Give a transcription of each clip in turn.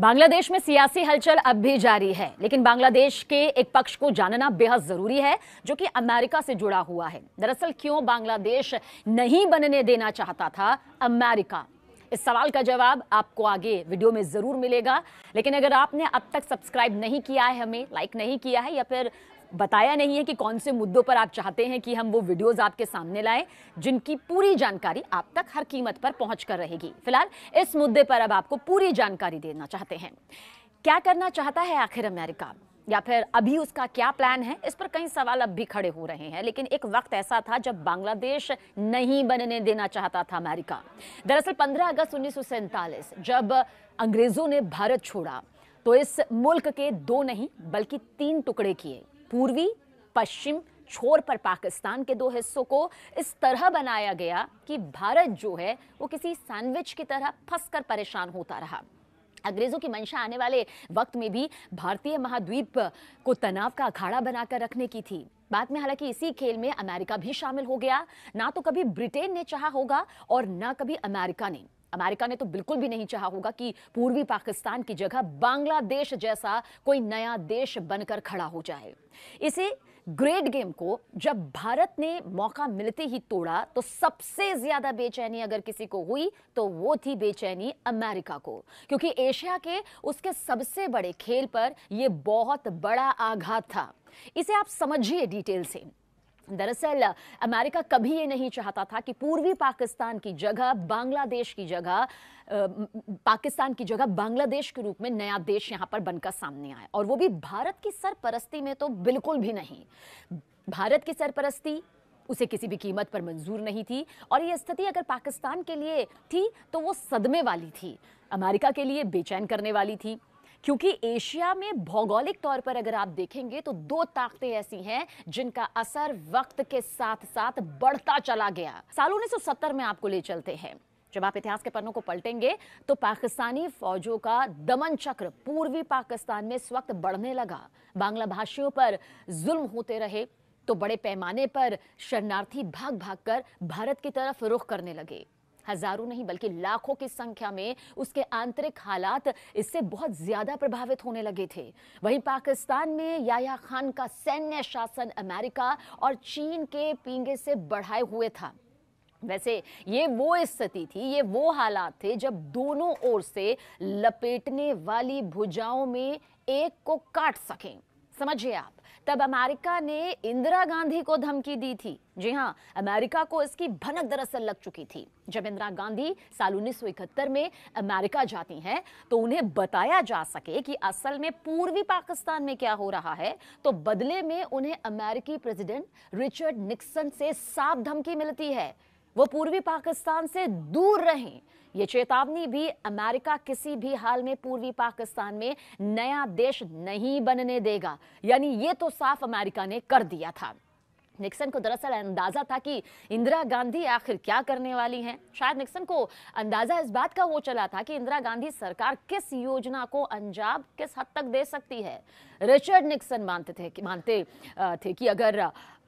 बांग्लादेश में सियासी हलचल अब भी जारी है लेकिन बांग्लादेश के एक पक्ष को जानना बेहद जरूरी है जो कि अमेरिका से जुड़ा हुआ है दरअसल क्यों बांग्लादेश नहीं बनने देना चाहता था अमेरिका इस सवाल का जवाब आपको आगे वीडियो में ज़रूर मिलेगा लेकिन अगर आपने अब तक सब्सक्राइब नहीं किया है हमें लाइक नहीं किया है या फिर बताया नहीं है कि कौन से मुद्दों पर आप चाहते हैं कि हम वो वीडियोस आपके सामने लाएं जिनकी पूरी जानकारी आप तक हर कीमत पर पहुंच कर रहेगी फिलहाल इस मुद्दे पर अब आपको पूरी जानकारी देना चाहते हैं क्या करना चाहता है आखिर अमेरिका या फिर अभी उसका क्या प्लान है इस पर कई सवाल अब भी खड़े हो रहे हैं लेकिन एक वक्त ऐसा था जब बांग्लादेश नहीं बनने देना चाहता था अमेरिका दरअसल 15 अगस्त उन्नीस जब अंग्रेजों ने भारत छोड़ा तो इस मुल्क के दो नहीं बल्कि तीन टुकड़े किए पूर्वी पश्चिम छोर पर पाकिस्तान के दो हिस्सों को इस तरह बनाया गया कि भारत जो है वो किसी सैंडविच की तरह फंसकर परेशान होता रहा अंग्रेजों की मंशा आने वाले वक्त में भी भारतीय महाद्वीप को तनाव का अखाड़ा बनाकर रखने की थी बाद में हालांकि इसी खेल में अमेरिका भी शामिल हो गया ना तो कभी ब्रिटेन ने चाहा होगा और ना कभी अमेरिका ने अमेरिका ने तो बिल्कुल भी नहीं चाहा होगा कि पूर्वी पाकिस्तान की जगह बांग्लादेश जैसा कोई नया देश बनकर खड़ा हो जाए इसे ग्रेट गेम को जब भारत ने मौका मिलते ही तोड़ा तो सबसे ज्यादा बेचैनी अगर किसी को हुई तो वो थी बेचैनी अमेरिका को क्योंकि एशिया के उसके सबसे बड़े खेल पर यह बहुत बड़ा आघात था इसे आप समझिए डिटेल से दरअसल अमेरिका कभी ये नहीं चाहता था कि पूर्वी पाकिस्तान की जगह बांग्लादेश की जगह पाकिस्तान की जगह बांग्लादेश के रूप में नया देश यहाँ पर बनकर सामने आया और वो भी भारत की सरपरस्ती में तो बिल्कुल भी नहीं भारत की सरपरस्ती उसे किसी भी कीमत पर मंजूर नहीं थी और ये स्थिति अगर पाकिस्तान के लिए थी तो वो सदमे वाली थी अमेरिका के लिए बेचैन करने वाली थी क्योंकि एशिया में भौगोलिक तौर पर अगर आप देखेंगे तो दो ताकतें ऐसी हैं जिनका असर वक्त के साथ साथ बढ़ता चला गया साल उन्नीस में आपको ले चलते हैं जब आप इतिहास के पन्नों को पलटेंगे तो पाकिस्तानी फौजों का दमन चक्र पूर्वी पाकिस्तान में इस वक्त बढ़ने लगा बांग्ला भाषियों पर जुल्म होते रहे तो बड़े पैमाने पर शरणार्थी भाग भाग कर भारत की तरफ रुख करने लगे हजारों नहीं बल्कि लाखों की संख्या में उसके आंतरिक हालात इससे बहुत ज्यादा प्रभावित होने लगे थे वहीं पाकिस्तान में याया खान का सैन्य शासन अमेरिका और चीन के पींगे से बढ़ाए हुए था वैसे ये वो स्थिति थी ये वो हालात थे जब दोनों ओर से लपेटने वाली भुजाओं में एक को काट सकें समझिए आप तब अमेरिका ने इंदिरा गांधी को धमकी दी थी जी हाँ अमेरिका को इसकी भनक दरअसल लग चुकी थी जब इंदिरा गांधी साल उन्नीस में अमेरिका जाती हैं तो उन्हें बताया जा सके कि असल में पूर्वी पाकिस्तान में क्या हो रहा है तो बदले में उन्हें अमेरिकी प्रेसिडेंट रिचर्ड निक्सन से साफ धमकी मिलती है वो पूर्वी पाकिस्तान से दूर रहें ये चेतावनी भी अमेरिका किसी भी हाल में पूर्वी पाकिस्तान में नया देश नहीं बनने देगा यानी ये तो साफ अमेरिका ने कर दिया था निक्सन को दरअसल अंदाज़ा था कि इंदिरा गांधी आखिर क्या करने वाली हैं शायद निक्सन को अंदाज़ा इस बात का हो चला था कि इंदिरा गांधी सरकार किस योजना को अंजाम किस हद तक दे सकती है रिचर्ड निक्सन मानते थे कि मानते थे कि अगर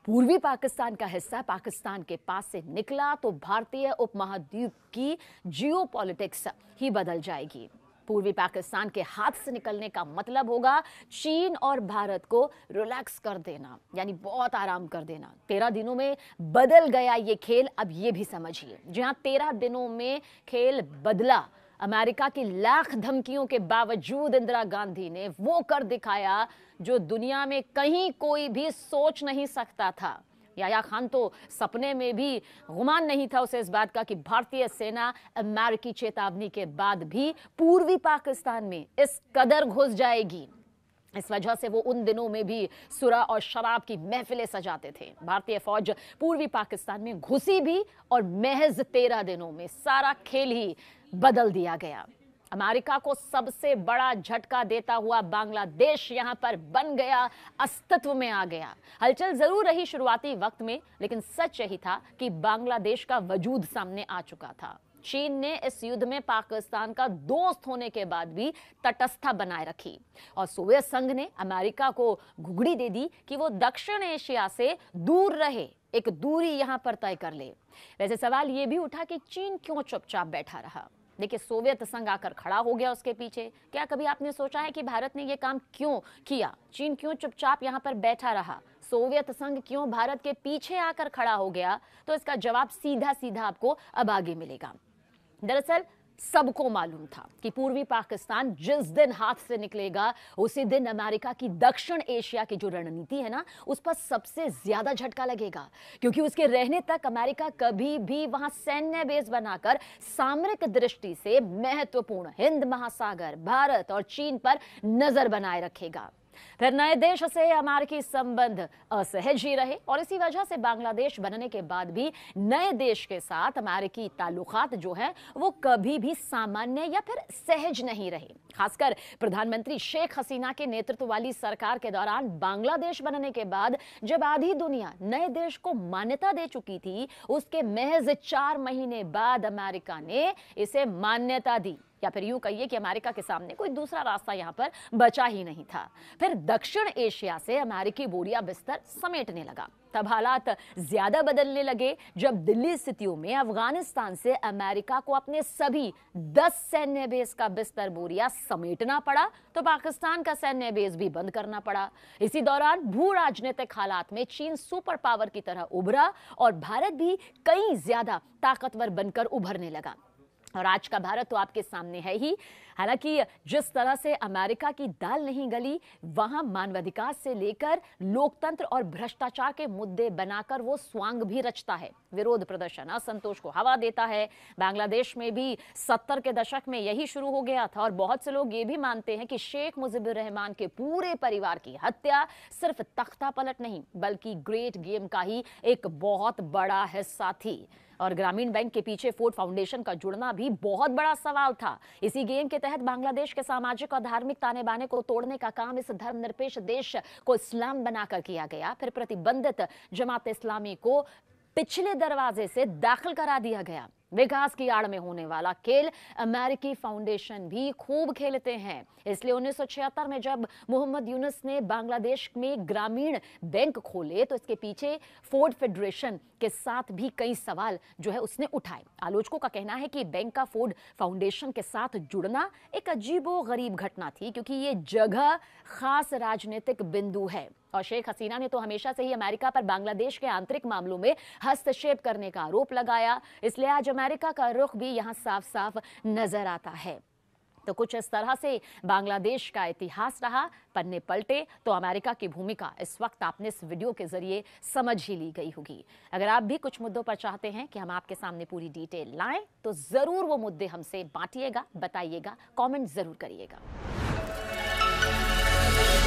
पूर्वी पाकिस्तान का हिस्सा पाकिस्तान के पास से निकला तो भारतीय उपमहाद्वीप की जियोपॉलिटिक्स ही बदल जाएगी पूर्वी पाकिस्तान के हाथ से निकलने का मतलब होगा चीन और भारत को रिलैक्स कर देना यानी बहुत आराम कर देना तेरह दिनों में बदल गया ये खेल अब ये भी समझिए जहां तेरह दिनों में खेल बदला अमेरिका की लाख धमकियों के बावजूद इंदिरा गांधी ने वो कर दिखाया जो दुनिया में कहीं कोई भी सोच नहीं सकता था याया खान तो सपने में भी गुमान नहीं था उसे इस बात का कि भारतीय सेना अमेरिकी चेतावनी के बाद भी पूर्वी पाकिस्तान में इस कदर घुस जाएगी इस वजह से वो उन दिनों में भी सुरा और शराब की महफिलें सजाते थे भारतीय फौज पूर्वी पाकिस्तान में घुसी भी और महज तेरह दिनों में सारा खेल ही बदल दिया गया अमेरिका को सबसे बड़ा झटका देता हुआ बांग्लादेश यहां पर बन गया अस्तित्व में आ गया हलचल जरूर रही शुरुआती वक्त में लेकिन सच यही था कि बांग्लादेश का वजूद सामने आ चुका था चीन ने इस युद्ध में पाकिस्तान का दोस्त होने के बाद भी तटस्था बनाए रखी और सोवियत संघ ने अमेरिका को घुगड़ी दे दी कि वो दक्षिण एशिया से दूर रहे एक दूरी यहां पर तय कर ले वैसे सवाल ये भी उठा कि चीन क्यों चुपचाप बैठा रहा देखिए सोवियत संघ आकर खड़ा हो गया उसके पीछे क्या कभी आपने सोचा है कि भारत ने यह काम क्यों किया चीन क्यों चुपचाप यहां पर बैठा रहा सोवियत संघ क्यों भारत के पीछे आकर खड़ा हो गया तो इसका जवाब सीधा सीधा आपको अब आगे मिलेगा दरअसल सबको मालूम था कि पूर्वी पाकिस्तान जिस दिन हाथ से निकलेगा उसी दिन अमेरिका की दक्षिण एशिया की जो रणनीति है ना उस पर सबसे ज्यादा झटका लगेगा क्योंकि उसके रहने तक अमेरिका कभी भी वहां सैन्य बेस बनाकर सामरिक दृष्टि से महत्वपूर्ण हिंद महासागर भारत और चीन पर नजर बनाए रखेगा फिर नए देश से अमेरिकी संबंध असहज ही रहे और इसी वजह से बांग्लादेश बनने के बाद भी नए देश के साथ अमेरिकी ताल्लुकात जो हैं वो कभी भी सामान्य या फिर सहज नहीं रहे खासकर प्रधानमंत्री शेख हसीना के नेतृत्व वाली सरकार के दौरान बांग्लादेश बनने के बाद जब आधी दुनिया नए देश को मान्यता दे चुकी थी उसके महज चार महीने बाद अमेरिका ने इसे मान्यता दी या फिर यूं कहिए कि अमेरिका के सामने कोई दूसरा रास्ता यहां पर बचा ही नहीं था फिर दक्षिण एशिया से अमेरिकी बोरिया बिस्तर समेटने लगा तब हालात ज्यादा बदलने लगे जब दिल्ली स्थितियों में अफगानिस्तान से अमेरिका को अपने सभी दस सैन्य बेस का बिस्तर बोरिया समेटना पड़ा तो पाकिस्तान का सैन्य बेस भी बंद करना पड़ा इसी दौरान भू राजनीतिक हालात में चीन सुपर पावर की तरह उभरा और भारत भी कई ज्यादा ताकतवर बनकर उभरने लगा और आज का भारत तो आपके सामने है ही हालांकि जिस तरह से अमेरिका की दाल नहीं गली वहां मानवाधिकार से लेकर लोकतंत्र और भ्रष्टाचार के मुद्दे बनाकर वो स्वांग भी रचता है विरोध प्रदर्शन असंतोष को हवा देता है बांग्लादेश में भी सत्तर के दशक में यही शुरू हो गया था और बहुत से लोग ये भी मानते हैं कि शेख मुजिबुर रहमान के पूरे परिवार की हत्या सिर्फ तख्ता पलट नहीं बल्कि ग्रेट गेम का ही एक बहुत बड़ा हिस्सा थी और ग्रामीण बैंक के पीछे फोर्ड फाउंडेशन का जुड़ना भी बहुत बड़ा सवाल था इसी गेम के तहत बांग्लादेश के सामाजिक और धार्मिक ताने बाने को तोड़ने का काम इस धर्मनिरपेक्ष देश को इस्लाम बनाकर किया गया फिर प्रतिबंधित जमात इस्लामी को पिछले दरवाजे से दाखिल करा दिया गया विकास की आड़ में होने वाला खेल अमेरिकी फाउंडेशन भी खूब खेलते हैं इसलिए 1976 में जब मोहम्मद यूनुस ने बांग्लादेश में ग्रामीण बैंक खोले तो इसके पीछे फोर्ड फेडरेशन के साथ भी कई सवाल जो है उसने उठाए आलोचकों का कहना है कि बैंक का फोर्ड फाउंडेशन के साथ जुड़ना एक अजीबो गरीब घटना थी क्योंकि ये जगह खास राजनीतिक बिंदु है और शेख हसीना ने तो हमेशा से ही अमेरिका पर बांग्लादेश के आंतरिक मामलों में हस्तक्षेप करने का आरोप लगाया इसलिए आज अमेरिका का रुख भी यहाँ साफ साफ नजर आता है तो कुछ इस तरह से बांग्लादेश का इतिहास रहा पन्ने पलटे तो अमेरिका की भूमिका इस वक्त आपने इस वीडियो के जरिए समझ ही ली गई होगी अगर आप भी कुछ मुद्दों पर चाहते हैं कि हम आपके सामने पूरी डिटेल लाएं तो ज़रूर वो मुद्दे हमसे बांटिएगा बताइएगा कॉमेंट ज़रूर करिएगा